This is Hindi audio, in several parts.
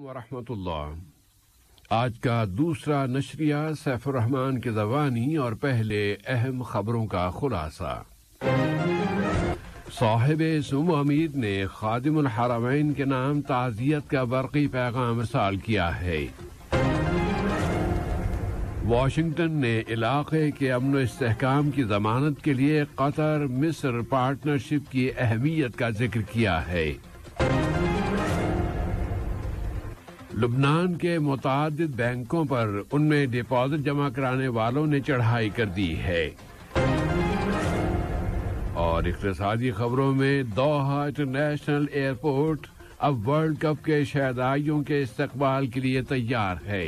वरम आज का दूसरा नशरिया सैफुररहमान के जवानी और पहले अहम खबरों का खुलासा साहिब सुम हमीद ने खादिम हरामैन के नाम ताजियत का बरकी पैगाम साल किया है वाशिंगटन ने इलाके के अमन इसकाम की जमानत के लिए कतर मिस्र पार्टनरशिप की अहमियत का जिक्र किया है लुबनान के मुतद बैंकों पर उनमें डिपॉजिट जमा कराने वालों ने चढ़ाई कर दी है और इकतदी खबरों में दोहा इंटरनेशनल एयरपोर्ट अब वर्ल्ड कप के शहदाइयों के इस्तबाल के लिए तैयार है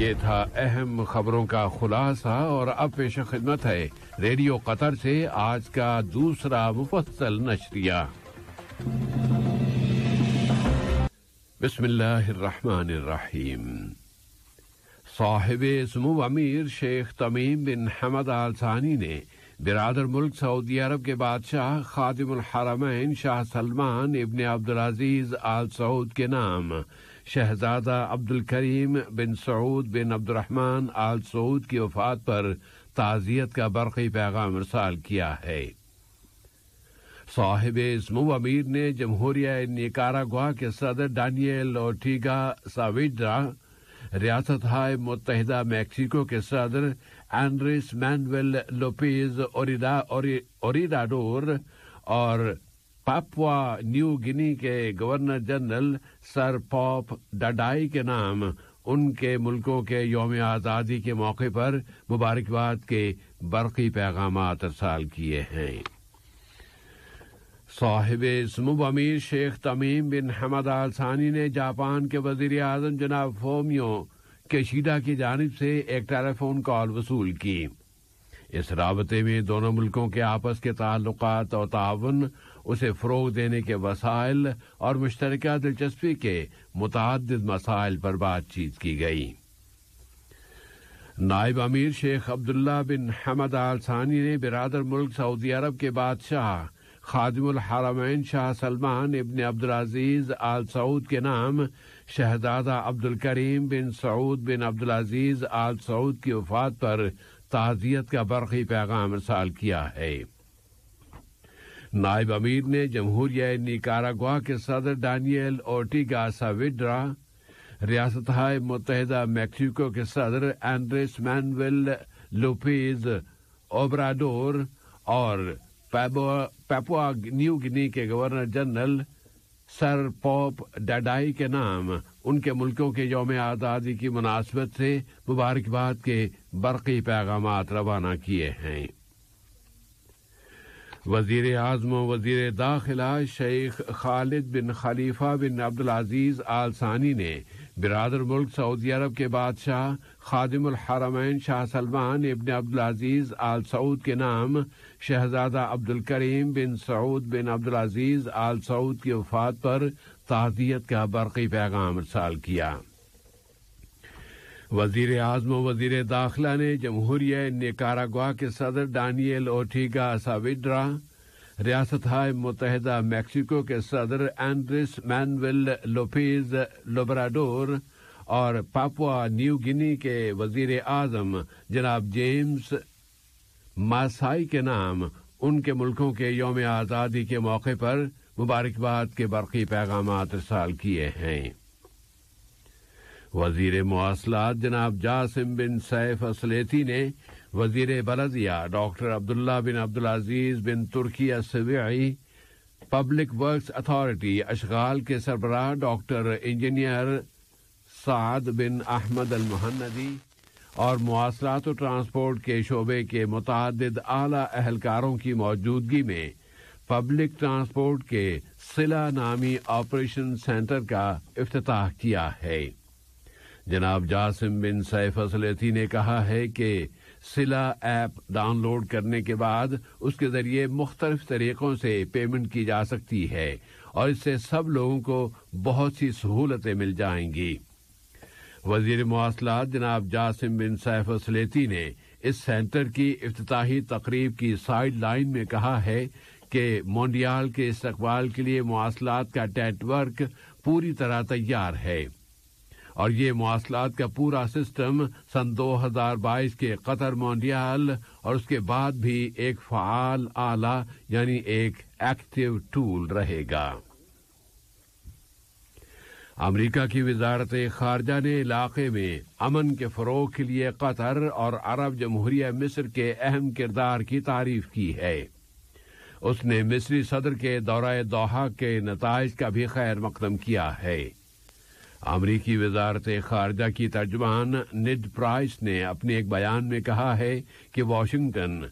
ये था अहम खबरों का खुलासा और अब पेश खिदमत है रेडियो कतर से आज का दूसरा मुफसल नशरिया बिस्मिल्लाहिर्रहमानिर्रहीम साहिब समूह अमीर शेख तमीम बिन हमद आल सानी ने बिरादर मुल्क सऊदी अरब के बादशाह खादिमुल हरमैन शाह सलमान इबन अब्दुलजीज़ आल सऊद के नाम शहजादा अब्दुल करीम बिन सऊद बिन अब्दुलरहमान आल सऊद की वफात पर ताज़ियत का बरक़ी पैगाम रसाल किया है साहिब इसम अमीर ने जमहूरिया निकारागुआ के सदर डानियल ओटीगा साविड्रा रियासत हाय मुतहदा मैक्सिको के सदर एंड्रिस मैनुअल लोपेज ओरिडा ओरिडाडोर और पापुआ न्यू गिनी के governor general Sir Bob Dadae के नाम उनके मुल्कों के योम आज़ादी के मौके पर मुबारकबाद के बरकी पैगाम अरसाल किए हैं साहिब इसमुब अमीर शेख तमीम बिन हमद आल सानी ने जापान के वजीर अजम जनाब फोमियो कशीदा की जानब से एक टेलीफोन कॉल वसूल की इस रबते में दोनों मुल्कों के आपस के ताल्लुक और ताउन उसे फ़रोग देने के वसाइल और मुश्तर दिलचस्पी के मुतद मसाइल पर बातचीत की गई नायब अमीर शेख अब्दुल्ला बिन हमद आल सानी ने बिरदर मुल्क सऊदी अरब के बादशाह खादम हरमैन शाह सलमान इबन अजीज आल सऊद के नाम शहजादा अब्दुल करीम बिन सऊद बिन अजीज आल सऊद की वफात पर ताज़ियत का बरखी पैगाम साल किया है नायब अमीर ने जमहूरिया निकारागुआ के सदर डानियल ओर्टिगा साविड्रा रियासत मुतहदा मैक्सिको के सदर एंड्रेस मैनवेल लोपेज ओबराडोर और पैपुआ न्यू गिनी के governor general Sir Bob Dadae के नाम उनके मुल्कों के योम आज़ादी की मुनासबत से मुबारकबाद के बरकी पैगाम रवाना किए हैं वजीर आजम वजीर दाखिला शेख खालिद बिन खलीफा बिन अब्दुल अजीज आलसानी ने बिरादर मुल्क सऊदी अरब के बादशाह खादिमुल हरमैन शाह सलमान इबन अब्दुल अजीज आल सऊद के नाम शहजादा अब्दुल करीम बिन सऊद बिन अब्दुल अजीज आल सऊद की वफात पर ताजियत का बरकी पैगाम अरसाल किया वजीर आजम वजीर दाखिला ने जमहूरिय निकारागुआ के सदर डानियल ओठीगा साविड्रा रियासत मुतहदा मैक्सिको के सदर एंड्रिस मैनविल लोपेज लोबराडोर और पापुआ न्यू गिनी के वजीर आजम जनाब जेम्स मासाई के नाम उनके मुल्कों के योम आज़ादी के मौके पर मुबारकबाद के बरकी पैगाम इरसाल किए हैं वजीर मौसलात जनाब जासिम बिन सैफ असलेती ने वजीर बलदिया doctor Abdullah bin Abdul Aziz bin Turki असवी पब्लिक वर्क्स अथॉरिटी अशगाल के सरबराह doctor engineer Saad bin Ahmed Al Muhannadi और मुआसरात और ट्रांसपोर्ट के शोबे के मुतद आला अहलकारों की मौजूदगी में पब्लिक ट्रांसपोर्ट के सिला नामी ऑपरेशन सेंटर का अफ्ताह किया है जनाब जासिम बिन सैफ असलती ने कहा है कि सिला ऐप डाउनलोड करने के बाद उसके जरिए मुख्तलिफ तरीक़ों से पेमेंट की जा सकती है और इससे सब लोगों को बहुत सी सहूलतें मिल जाएंगी वजीर मवासलात जनाब जासिम बिन सैफ असलेती ने इस सेंटर की अफ्ताही तकरीब की साइड लाइन में कहा है कि मोन्डियाल के इस्तबाल के लिए मवासलात का नेटवर्क पूरी तरह तैयार है और ये मवासलात का पूरा सिस्टम सन 2022 के कतर मोन्डियाल और उसके बाद भी एक फ़ाल आला यानी एक एक्टिव टूल रहेगा अमरीका की वजारत खारजा ने इलाके में अमन के फरोग के लिए कतर और अरब जमहूरिया मिस्र के अहम किरदार की तारीफ की है उसने मिस्री सदर के दौरा दोहा के नतज का भी खैर मकदम किया है अमरीकी वजारत खारजा की तर्जमान निज प्राइस ने अपने एक बयान में कहा है कि वाशिंगटन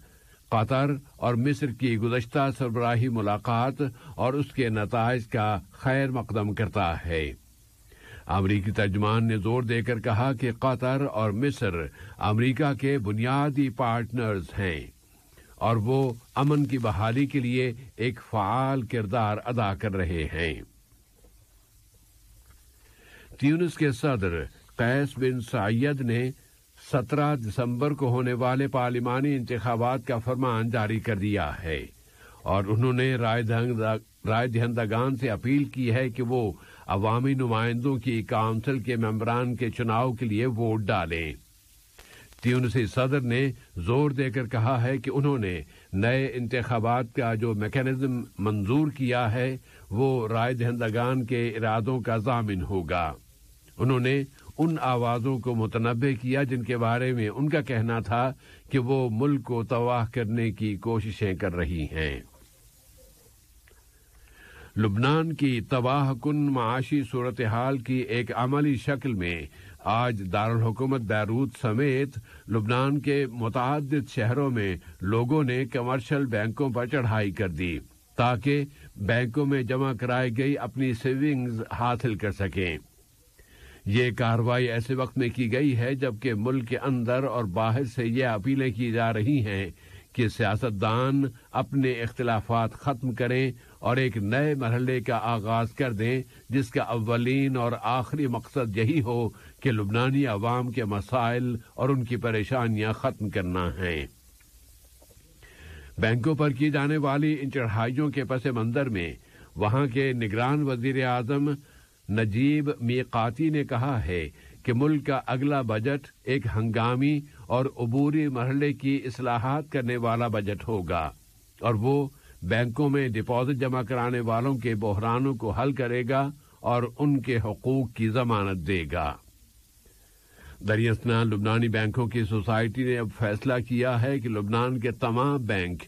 कतर और मिस्र की गुजशत सरबराही मुलाकात और उसके नतज का खैर मकदम करता है अमरीकी तर्जमान ने जोर देकर कहा कि कतर और मिस्र अमरीका के बुनियादी पार्टनर्स हैं और वो अमन की बहाली के लिए एक फ़ाल किरदार अदा कर रहे हैं ट्यूनिस के सदर कैस बिन सैद ने 17 दिसंबर को होने वाले पार्लिमानी इंतबात का फरमान जारी कर दिया है और उन्होंने राय दहंदगान से अपील की है कि वो अवामी नुमाइंदों की काउंसिल के मेम्बरान के चुनाव के लिए वोट डालें ट्यूनसी सदर ने जोर देकर कहा है कि उन्होंने नए इंतबात का जो मैकेनिज्म मंजूर किया है वो राय दहंदगान के इरादों का जामिन होगा उन्होंने उन आवाज़ों को मुतनब किया जिनके बारे में उनका कहना था कि वो मुल्क को तबाह करने की कोशिशें कर रही हैं लुबनान की तबाह कन माशी सूरत हाल की एक अमली शक्ल में आज दारकूमत बैरूत समेत लुबनान के मुतद शहरों में लोगों ने कमर्शल बैंकों पर चढ़ाई कर दी ताकि बैंकों में जमा कराई गई अपनी सेविंग्स हासिल कर सकें ये कार्रवाई ऐसे वक्त में की गई है जबकि मुल्क के अंदर और बाहर से ये अपीलें की जा रही हैं कि सियासतदान अपने इख्तलाफात खत्म करें और एक नए मरहले का आगाज कर दें जिसका अवलिन और आखिरी मकसद यही हो कि लुबनानी अवाम के मसाइल और उनकी परेशानियां खत्म करना है बैंकों पर की जाने वाली इन चढ़ाइयों के पस मंजर में वहां के निगरान वजीर आजम नजीब मीकाती ने कहा है कि मुल्क का अगला बजट एक हंगामी और अबूरी मरहले की असलाहत करने वाला बजट होगा और वो बैंकों में डिपॉजिट जमा कराने वालों के बहरानों को हल करेगा और उनके हकूक की जमानत देगा दरियसना लुबनानी बैंकों की सोसाइटी ने अब फैसला किया है कि लुबनान के तमाम बैंक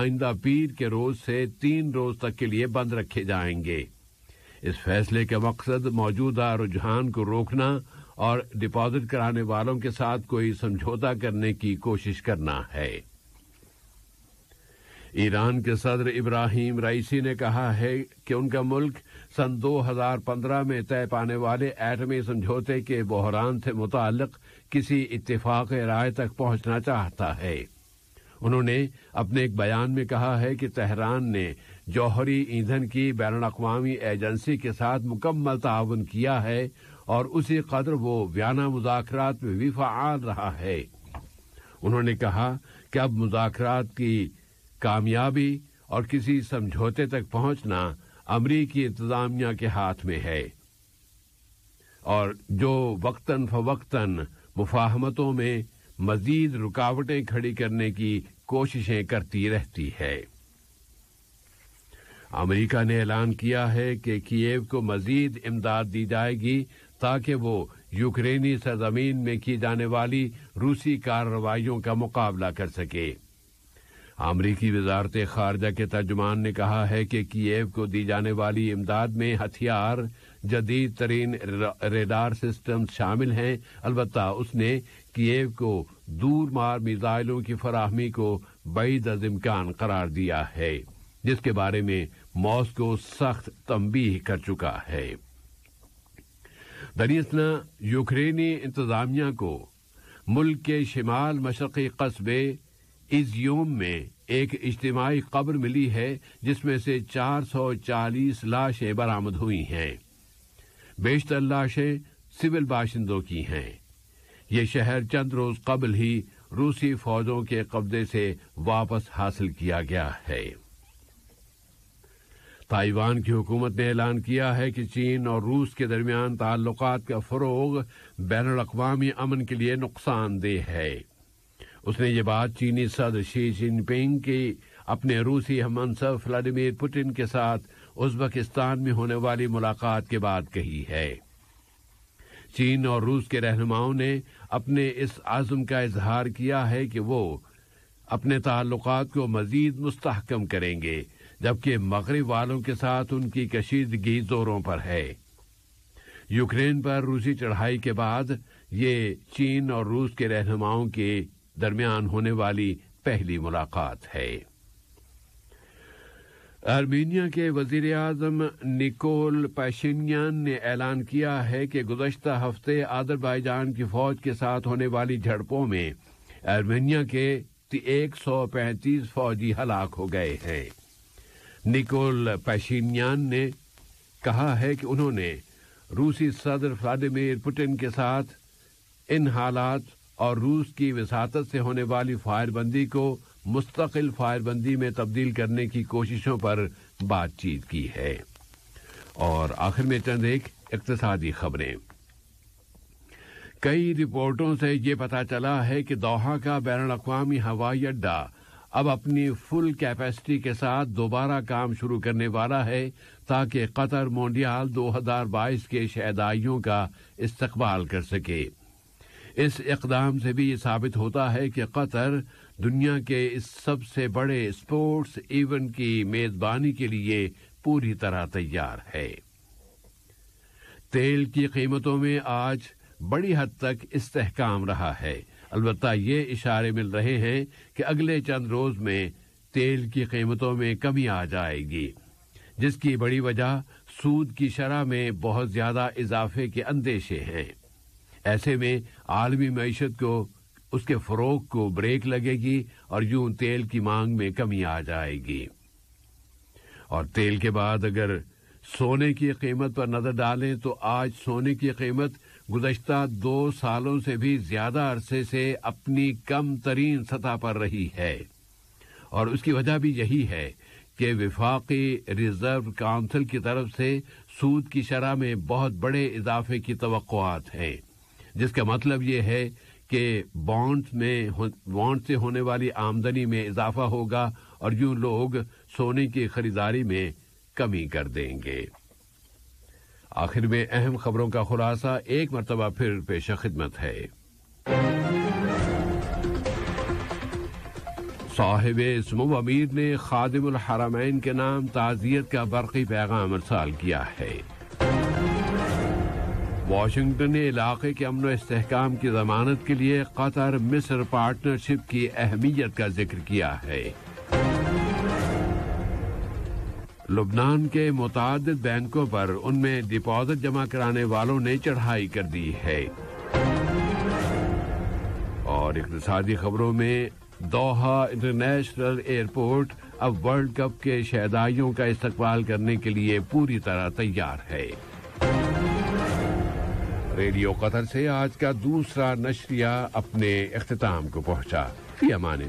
आइंदा पीर के रोज से तीन रोज तक के लिए बंद रखे जाएंगे इस फैसले का मकसद मौजूदा रुझान को रोकना और डिपॉजिट कराने वालों के साथ कोई समझौता करने की कोशिश करना है ईरान के सदर इब्राहिम रईसी ने कहा है कि उनका मुल्क सन 2015 में तय पाने वाले एटमी समझौते के बहरान से मुतक किसी इतफाक राय तक पहुंचना चाहता है उन्होंने अपने एक बयान में कहा है कि तेहरान ने जौहरी ईंधन की बैन अवी एजेंसी के साथ मुकम्मल ताउन किया है और उसी कदर वो व्याना मुजाकर में भी फ़ाल रहा है उन्होंने कहा कि अब मुजाकर की कामयाबी और किसी समझौते तक पहुंचना अमरीकी इंतजामिया के हाथ में है और जो वक्तन फवक्तन मुफाहमतों में मजीद रुकावटें खड़ी करने की कोशिशें करती रहती है अमेरिका ने ऐलान किया है कि कीव को मजीद इमदाद दी जाएगी ताकि वो यूक्रेनी सरजमीन में की जाने वाली रूसी कार्रवाइयों का मुकाबला कर सके अमरीकी वजारत खारजा के तर्जुमान ने कहा है कि कीव को दी जाने वाली इमदाद में हथियार जदीद तरीन रेडार सिस्टम शामिल हैं अलबत् उसने कीव को दूर मार मिजाइलों की फराहमी को बईद अजमकान करार दिया है जिसके बारे में मौस को सख्त तंबीह कर चुका है दनियतना यूक्रेनी इंतजामिया को मुल्क के शिमाल मशरकी कस्बे इजयोम में एक इज्तमी कब्र मिली है जिसमें से 440 लाशें बरामद हुई हैं बेशतर लाशें सिविल बाशिंदों की हैं ये शहर चंद रोज कबल ही रूसी फौजों के कब्जे से वापस हासिल किया गया है ताइवान की हुकूमत ने ऐलान किया है कि चीन और रूस के दरमियान ताल्लुक का फरोग बैन अवी अमन के लिए नुकसानदेह है उसने ये बात चीनी सदर शी जिनपिंग की अपने रूसी मनसब व्लादिमिर पुतिन के साथ उज्बकिस्तान में होने वाली मुलाकात के बाद कही है चीन और रूस के रहनुमाओं ने अपने इस आजम का इजहार किया है कि वो अपने ताल्लुक को मजीद मुस्तहकम करेंगे जबकि मगरब वालों के साथ उनकी कशीदगी जोरों पर है यूक्रेन पर रूसी चढ़ाई के बाद ये चीन और रूस के रहनुमाओं के दरमियान होने वाली पहली मुलाकात है आर्मीनिया के वजीर आजम निकोल पैशिनियन ने ऐलान किया है कि गुजशत हफ्ते आदरबाईजान की फौज के साथ होने वाली झड़पों में आर्मीनिया के एक सौ पैंतीस फौजी हलाक हो गए हैं निकोल पैशिनियान ने कहा है कि उन्होंने रूसी सदर व्लादिमिर पुतिन के साथ इन हालात और रूस की वसात से होने वाली फायरबंदी को मुस्तकिल फायरबंदी में तब्दील करने की कोशिशों पर बातचीत की है और आखिर में चंद एक इकतदी खबरें कई रिपोर्टों से ये पता चला है कि दोहा का बैन अवी हवाई अड्डा अब अपनी फुल कैपेसिटी के साथ दोबारा काम शुरू करने वाला है ताकि कतर हजार 2022 के शहदाइयों का इस्तकबाल कर सके इस इकदाम से भी ये साबित होता है कि कतर दुनिया के इस सबसे बड़े स्पोर्ट्स इवेंट की मेजबानी के लिए पूरी तरह तैयार है तेल की कीमतों में आज बड़ी हद तक इस्तेकाम रहा है अलबत् ये इशारे मिल रहे हैं कि अगले चंद रोज में तेल की कीमतों में कमी आ जाएगी जिसकी बड़ी वजह सूद की शरह में बहुत ज्यादा इजाफे के अंदेशे हैं ऐसे में आलमी मीशत को उसके फरोग को ब्रेक लगेगी और यूं तेल की मांग में कमी आ जाएगी और तेल के बाद अगर सोने की कीमत पर नजर डालें तो आज सोने की कीमत गुजशत दो सालों से भी ज्यादा अरसे से अपनी कम तरीन सतह पर रही है और उसकी वजह भी यही है कि विफाकी रिजर्व काउंसिल की तरफ से सूद की शरह में बहुत बड़े इजाफे की तो है जिसका मतलब ये है कि बॉन्ड्स में बॉन्ड से होने वाली आमदनी में इजाफा होगा और यूं लोग सोने की खरीदारी में कमी कर देंगे आखिर में अहम खबरों का खुलासा एक मरतबा फिर पेश खिदमत है साहिब इसम अमीर ने खादिम हरामैन के नाम ताजियत का बरकी पैगाम अरसाल किया है वाशिंगटन ने इलाके के अमन इसकाम की जमानत के लिए कतर मिस्र पार्टनरशिप की अहमियत का जिक्र किया है लुबनान के मुतद बैंकों पर उनमें डिपॉजिट जमा कराने वालों ने चढ़ाई कर दी है और इकतदी खबरों में दोहा इंटरनेशनल एयरपोर्ट अब वर्ल्ड कप के शहदाइयों का इस्तेमाल करने के लिए पूरी तरह तैयार है रेडियो कतर से आज का दूसरा नशरिया अपने अख्ताम को पहुंचा यमान